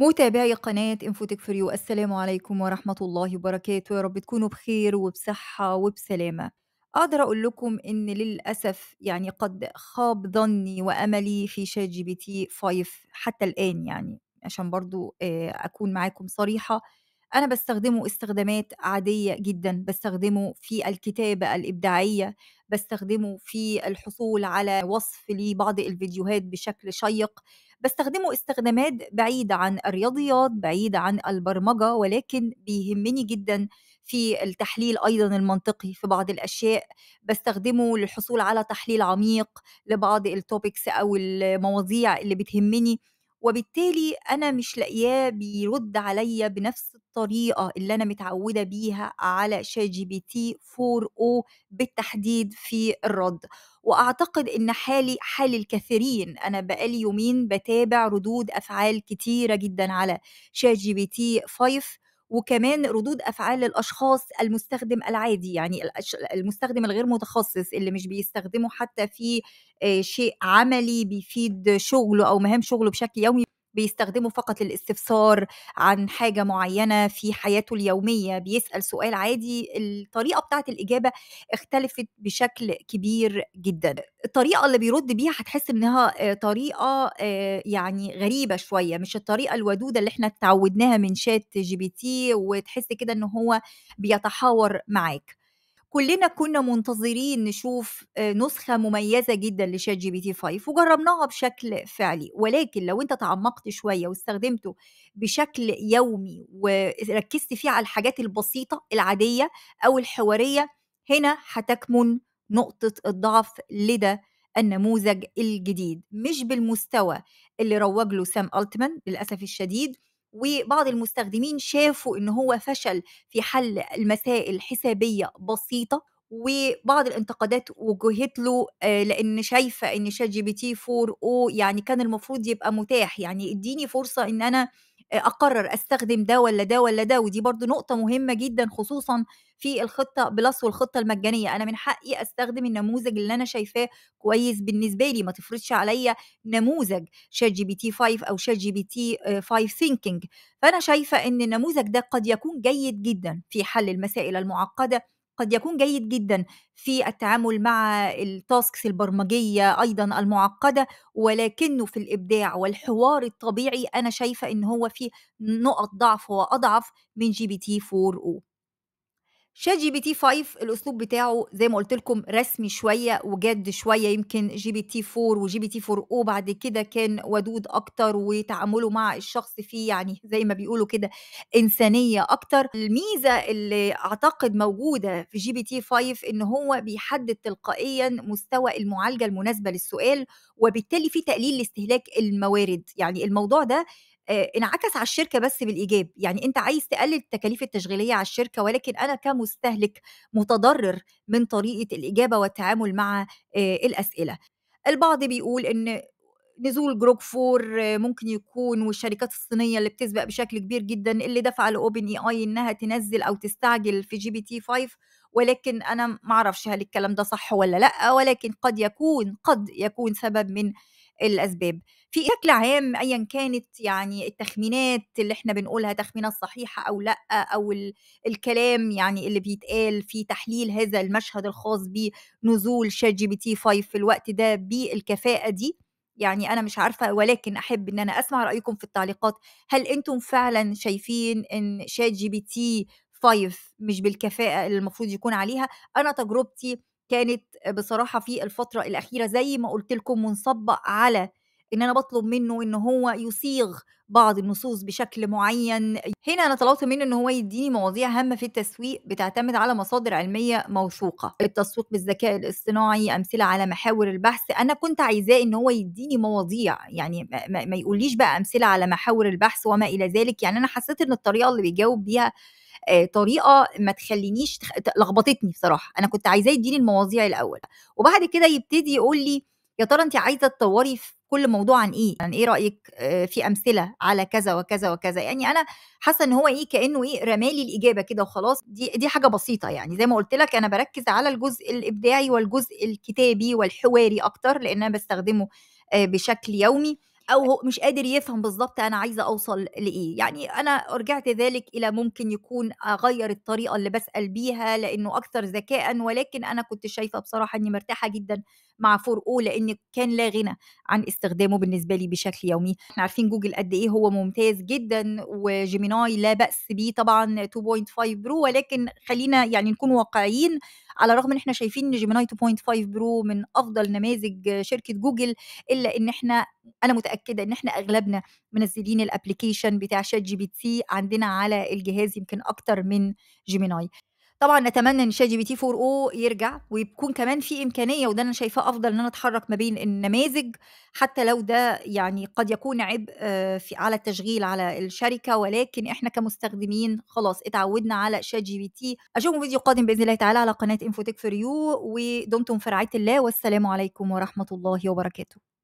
متابعي قناة انفوتك فريو السلام عليكم ورحمة الله وبركاته يا رب تكونوا بخير وبصحة وبسلامة أقدر أقول لكم إن للأسف يعني قد خاب ظني وأملي في شات جي بي تي 5 حتى الآن يعني عشان برضو آه، أكون معاكم صريحة أنا بستخدمه استخدامات عادية جدًا، بستخدمه في الكتابة الإبداعية، بستخدمه في الحصول على وصف لبعض الفيديوهات بشكل شيق، بستخدمه استخدامات بعيدة عن الرياضيات، بعيدة عن البرمجة، ولكن بيهمني جدًا في التحليل أيضًا المنطقي في بعض الأشياء، بستخدمه للحصول على تحليل عميق لبعض التوبكس أو المواضيع اللي بتهمني، وبالتالي أنا مش لاقياه بيرد عليا بنفس الطريقه اللي انا متعوده بيها على شات جي بي تي 4 او بالتحديد في الرد واعتقد ان حالي حال الكثيرين انا بقالي يومين بتابع ردود افعال كتيره جدا على شات جي بي تي 5 وكمان ردود افعال الاشخاص المستخدم العادي يعني المستخدم الغير متخصص اللي مش بيستخدمه حتى في آه، شيء عملي بيفيد شغله او مهام شغله بشكل يومي بيستخدمه فقط للاستفسار عن حاجة معينة في حياته اليومية بيسأل سؤال عادي الطريقة بتاعة الإجابة اختلفت بشكل كبير جدا الطريقة اللي بيرد بيها هتحس إنها آه، طريقة آه، يعني غريبة شوية مش الطريقة الودودة اللي احنا اتعودناها من شات جي بي تي وتحس كده إن هو بيتحاور معاك كلنا كنا منتظرين نشوف آه، نسخه مميزه جدا لشات جي بي تي 5 وجربناها بشكل فعلي ولكن لو انت تعمقت شويه واستخدمته بشكل يومي وركزت فيه على الحاجات البسيطه العاديه او الحواريه هنا هتكمن نقطه الضعف لدى النموذج الجديد مش بالمستوى اللي روج له سام التمان للاسف الشديد وبعض المستخدمين شافوا ان هو فشل في حل المسائل حسابيه بسيطه وبعض الانتقادات وجهت له آه، لان شايفه ان شات جي بي تي 4 او يعني كان المفروض يبقى متاح يعني اديني فرصه ان انا اقرر استخدم ده ولا ده ولا ده ودي برضو نقطه مهمه جدا خصوصا في الخطه بلس والخطه المجانيه انا من حقي استخدم النموذج اللي انا شايفاه كويس بالنسبه لي ما تفرضش عليا نموذج شات جي بي تي 5 او شات جي بي تي 5 ثينكينج فانا شايفه ان النموذج ده قد يكون جيد جدا في حل المسائل المعقده قد يكون جيد جدا في التعامل مع التاسكس البرمجيه ايضا المعقده ولكنه في الابداع والحوار الطبيعي انا شايفه ان هو فيه نقط ضعف واضعف من جي بي تي 4 او شات جي بي تي 5 الاسلوب بتاعه زي ما قلت لكم رسمي شويه وجد شويه يمكن جي بي تي 4 وجي بي تي 4 او بعد كده كان ودود اكتر وتعامله مع الشخص فيه يعني زي ما بيقولوا كده انسانيه اكتر الميزه اللي اعتقد موجوده في جي بي تي 5 ان هو بيحدد تلقائيا مستوى المعالجه المناسبه للسؤال وبالتالي في تقليل لاستهلاك الموارد يعني الموضوع ده انعكس على الشركه بس بالايجاب يعني انت عايز تقلل التكاليف التشغيليه على الشركه ولكن انا كمستهلك متضرر من طريقه الاجابه والتعامل مع الاسئله البعض بيقول ان نزول جروب فور ممكن يكون والشركات الصينية اللي بتسبق بشكل كبير جدا اللي دفع لأوبن إي آي إنها تنزل أو تستعجل في جي بي تي 5 ولكن أنا معرفش هل الكلام ده صح ولا لأ ولكن قد يكون قد يكون سبب من الاسباب في بشكل عام ايا كانت يعني التخمينات اللي احنا بنقولها تخمينات صحيحه او لا او الكلام يعني اللي بيتقال في تحليل هذا المشهد الخاص بنزول شات جي بي تي 5 في الوقت ده بالكفاءه دي يعني انا مش عارفه ولكن احب ان انا اسمع رايكم في التعليقات هل انتم فعلا شايفين ان شات جي بي تي 5 مش بالكفاءه اللي المفروض يكون عليها انا تجربتي كانت بصراحه في الفتره الاخيره زي ما قلت لكم منصبه على ان انا بطلب منه ان هو يصيغ بعض النصوص بشكل معين هنا انا طلبت منه ان هو يديني مواضيع هامه في التسويق بتعتمد على مصادر علميه موثوقه التسويق بالذكاء الاصطناعي امثله على محاور البحث انا كنت عايزاه ان هو يديني مواضيع يعني ما, يقوليش بقى امثله على محاور البحث وما الى ذلك يعني انا حسيت ان الطريقه اللي بيجاوب بيها آه، طريقه ما تخلينيش لخبطتني بصراحه انا كنت عايزاه يديني المواضيع الاول وبعد كده يبتدي يقول لي يا ترى انت عايزه تطوري في كل موضوع عن ايه يعني ايه رايك آه، في امثله على كذا وكذا وكذا يعني انا حاسه ان هو ايه كانه ايه رمالي الاجابه كده وخلاص دي دي حاجه بسيطه يعني زي ما قلت لك انا بركز على الجزء الابداعي والجزء الكتابي والحواري اكتر لان انا بستخدمه آه، بشكل يومي او هو مش قادر يفهم بالظبط انا عايزه اوصل لايه يعني انا رجعت ذلك الى ممكن يكون اغير الطريقه اللي بسال بيها لانه اكثر ذكاء ولكن انا كنت شايفه بصراحه اني مرتاحه جدا مع فور او لان كان لا غنى عن استخدامه بالنسبه لي بشكل يومي احنا عارفين جوجل قد ايه هو ممتاز جدا وجيميناي لا باس بيه طبعا 2.5 برو ولكن خلينا يعني نكون واقعيين على الرغم ان احنا شايفين ان جيميناي 2.5 برو من افضل نماذج شركه جوجل الا ان احنا انا متاكده ان احنا اغلبنا منزلين الابلكيشن بتاع شات جي بي تي عندنا على الجهاز يمكن اكتر من جيميناي طبعا نتمنى ان شات جي بي تي 4 او يرجع ويكون كمان في امكانيه وده انا شايفاه افضل ان انا اتحرك ما بين النماذج حتى لو ده يعني قد يكون عبء آه، في على التشغيل على الشركه ولكن احنا كمستخدمين خلاص اتعودنا على شات جي بي تي اشوفكم فيديو قادم باذن الله تعالى على قناه انفوتك فور يو ودمتم في رعايه الله والسلام عليكم ورحمه الله وبركاته